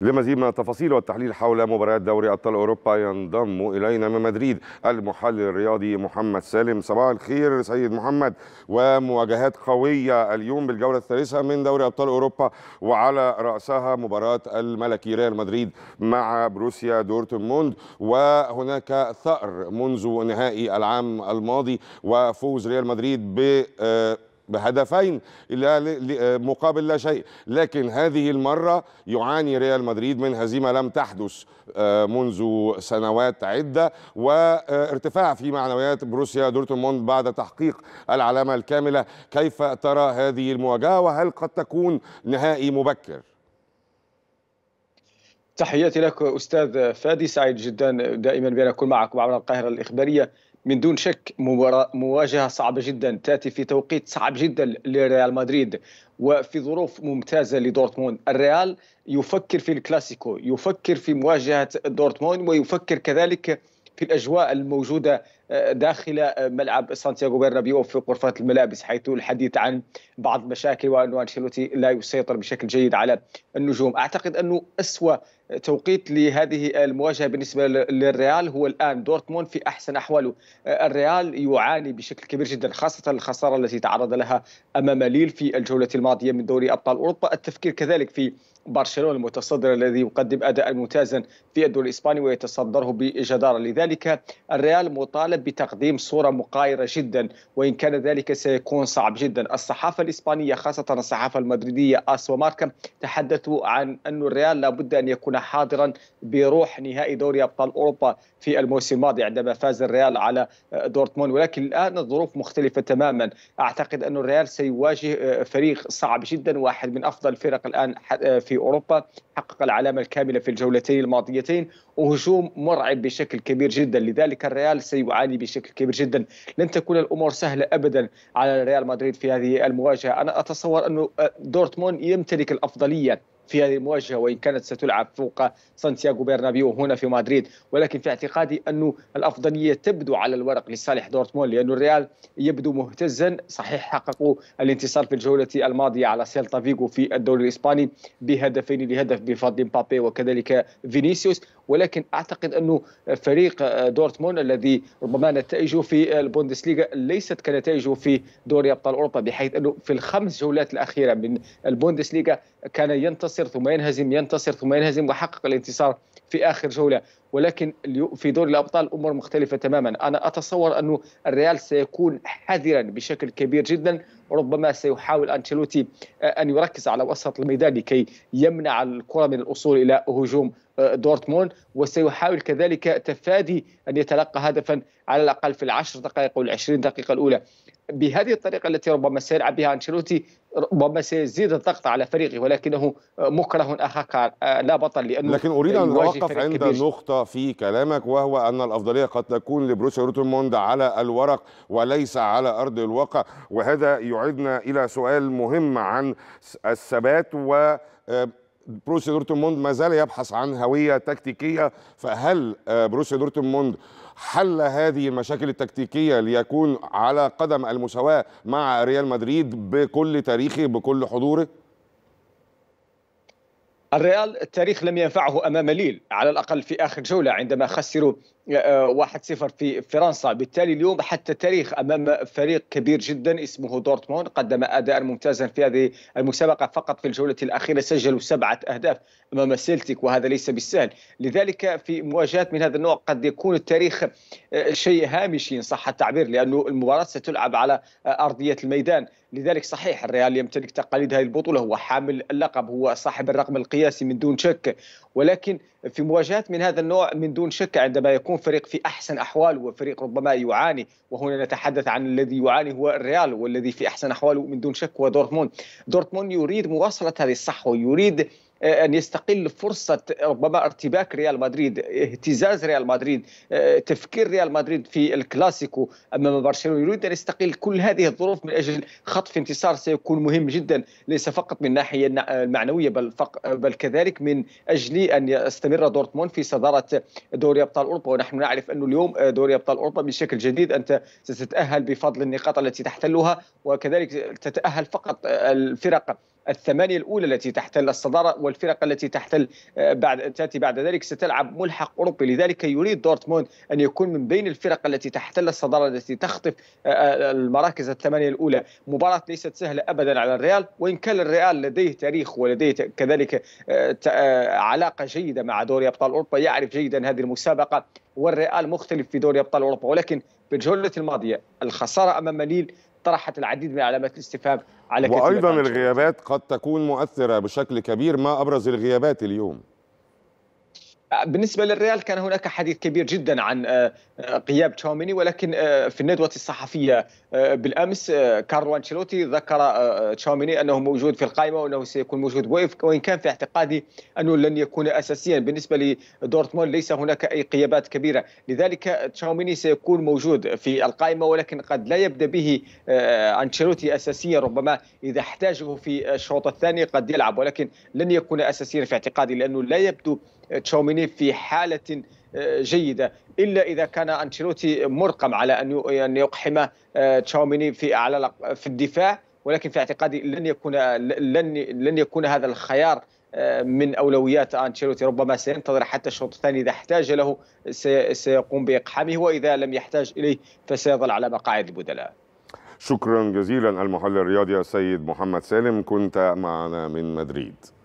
لمزيد من التفاصيل والتحليل حول مباريات دوري ابطال اوروبا ينضم الينا من مدريد المحلل الرياضي محمد سالم صباح الخير سيد محمد ومواجهات قويه اليوم بالجوله الثالثه من دوري ابطال اوروبا وعلى راسها مباراه الملكي ريال مدريد مع بروسيا دورتموند وهناك ثأر منذ نهائي العام الماضي وفوز ريال مدريد ب آه، بهدفين مقابل لا شيء لكن هذه المرة يعاني ريال مدريد من هزيمة لم تحدث آه، منذ سنوات عدة وارتفاع في معنويات بروسيا دورتموند بعد تحقيق العلامة الكاملة كيف ترى هذه المواجهة وهل قد تكون نهائي مبكر؟ تحياتي لك أستاذ فادي سعيد جدا دائما بأن أكون معكم عبر القاهرة الإخبارية من دون شك مواجهة صعبة جدا تأتي في توقيت صعب جدا لريال مدريد وفي ظروف ممتازة لدورتموند الريال يفكر في الكلاسيكو يفكر في مواجهة دورتموند ويفكر كذلك في الأجواء الموجودة آه، داخل ملعب سانتياغو برنابيو في غرفة الملابس حيث الحديث عن بعض المشاكل وأن أنشيلوتي لا يسيطر بشكل جيد على النجوم أعتقد أنه أسوأ توقيت لهذه المواجهه بالنسبه للريال هو الان دورتموند في احسن احواله آه، الريال يعاني بشكل كبير جدا خاصه الخساره التي تعرض لها امام ليل في الجوله الماضيه من دوري ابطال اوروبا التفكير كذلك في برشلونه المتصدر الذي يقدم اداء ممتازا في الدوري الاسباني ويتصدره بجداره لذلك الريال مطالب بتقديم صوره مقايره جدا وان كان ذلك سيكون صعب جدا الصحافه الاسبانيه خاصه الصحافه المدريديه اس ماركا تحدثوا عن ان الريال لابد ان يكون حاضرا بروح نهائي دوري ابطال اوروبا في الموسم الماضي عندما فاز الريال على آه، دورتموند ولكن الان الظروف مختلفه تماما اعتقد ان الريال سيواجه آه، فريق صعب جدا واحد من افضل الفرق الان آه، في اوروبا حقق العلامه الكامله في الجولتين الماضيتين وهجوم مرعب بشكل كبير جدا لذلك الريال سيعاني بشكل كبير جدا لن تكون الامور سهله ابدا على ريال مدريد في هذه المواجهه انا اتصور انه دورتموند يمتلك الافضليه في هذه المواجهه وان كانت ستلعب فوق سانتياغو برنابيو هنا في مدريد ولكن في اعتقادي انه الافضليه تبدو على الورق لصالح دورتموند لانه الريال يبدو مهتزا صحيح حققوا الانتصار في الجوله الماضيه على سيلتا فيغو في الدوري الاسباني بهدفين لهدف بفضل مبابي وكذلك فينيسيوس ولكن اعتقد انه فريق آه، دورتموند الذي ربما نتائجه في البوندسليغا ليست كنتائجه في دوري ابطال اوروبا بحيث انه في الخمس جولات الاخيره من البوندسليغا كان ينتصر ثم ينهزم ينتصر ثم ينهزم وحقق الانتصار في اخر جوله ولكن في دوري الابطال الامور مختلفه تماما انا اتصور انه الريال سيكون حذرا بشكل كبير جدا ربما سيحاول انشيلوتي آه، ان يركز على وسط الميدان لكي يمنع الكره من الوصول الى هجوم دورتموند وسيحاول كذلك تفادي أن يتلقى هدفا على الأقل في العشر دقائق او العشرين دقيقة الأولى بهذه الطريقة التي ربما سيلعب بها أنشيلوتي ربما سيزيد الضغط على فريقه ولكنه مكره أخاك لا بطل لأنه لكن أريد أن أوقف عند كبير. نقطة في كلامك وهو أن الأفضلية قد تكون لبروسيا دورتموند على الورق وليس على أرض الواقع وهذا يعيدنا إلى سؤال مهم عن الثبات و بروسيا دورتموند ما زال يبحث عن هويه تكتيكيه فهل آه، بروسيا دورتموند حل هذه المشاكل التكتيكيه ليكون على قدم المساواه مع ريال مدريد بكل تاريخه بكل حضوره؟ الريال التاريخ لم ينفعه امام ليل على الاقل في اخر جوله عندما خسروا 1-0 آه، في فرنسا بالتالي اليوم حتى التاريخ امام فريق كبير جدا اسمه دورتموند قدم اداء ممتازا في هذه المسابقه فقط في الجوله الاخيره سجلوا سبعه اهداف امام سيلتيك وهذا ليس بالسهل لذلك في مواجهات من هذا النوع قد يكون التاريخ آه، شيء هامشي ان صح التعبير لانه المباراه ستلعب على آه، ارضيه الميدان لذلك صحيح الريال يمتلك تقاليد هذه البطوله هو حامل اللقب هو صاحب الرقم القياسي من دون شك ولكن في مواجهات من هذا النوع من دون شك عندما يكون فريق في احسن احواله وفريق ربما يعاني وهنا نتحدث عن الذي يعاني هو الريال والذي في احسن احواله من دون شك هو دورتموند دورتموند يريد مواصله هذه الصحوه يريد آه، ان يستقل فرصه ربما ارتباك ريال مدريد اهتزاز ريال مدريد آه، تفكير ريال مدريد في الكلاسيكو امام برشلونه يريد ان يستقل كل هذه الظروف من اجل خطف انتصار سيكون مهم جدا ليس فقط من الناحيه المعنويه بل فق بل كذلك من اجل ان يستمر دورتموند في صداره دوري ابطال اوروبا ونحن نعرف انه اليوم آه، دوري ابطال اوروبا بشكل جديد انت ستتاهل بفضل النقاط التي تحتلها وكذلك تتاهل فقط الفرق الثمانيه الاولى التي تحتل الصداره والفرق التي تحتل آه، بعد تاتي بعد ذلك ستلعب ملحق اوروبي لذلك يريد دورتموند ان يكون من بين الفرق التي تحتل الصداره التي تخطف آه، آه، المراكز الثمانيه الاولى مباراه ليست سهله ابدا على الريال وان كان الريال لديه تاريخ ولديه كذلك علاقه جيده مع دوري ابطال اوروبا يعرف جيدا هذه المسابقه والريال مختلف في دوري ابطال اوروبا ولكن بالجوله الماضيه الخساره امام ليل طرحت العديد من علامات الاستفهام على كثير وايضا الغيابات قد تكون مؤثره بشكل كبير ما ابرز الغيابات اليوم بالنسبه للريال كان هناك حديث كبير جدا عن آه، آه، غياب تشاوميني ولكن آه، في الندوه الصحفيه بالامس كارلو انشيلوتي ذكر تشاوميني انه موجود في القائمه وانه سيكون موجود وان كان في اعتقادي انه لن يكون اساسيا بالنسبه لدورتموند ليس هناك اي قيابات كبيره لذلك تشاوميني سيكون موجود في القائمه ولكن قد لا يبدا به انشيلوتي اساسيا ربما اذا احتاجه في الشوط الثاني قد يلعب ولكن لن يكون اساسيا في اعتقادي لانه لا يبدو تشاوميني في حاله آه، جيده الا اذا كان انشيلوتي مرقم على ان يقحم آه، تشاوميني في اعلى في الدفاع ولكن في اعتقادي لن يكون لن لن يكون هذا الخيار آه، من اولويات انشيلوتي ربما سينتظر حتى الشوط الثاني اذا احتاج له سيقوم باقحامه واذا لم يحتاج اليه فسيظل على مقاعد البدلاء. شكرا جزيلا المحلل الرياضي السيد محمد سالم كنت معنا من مدريد.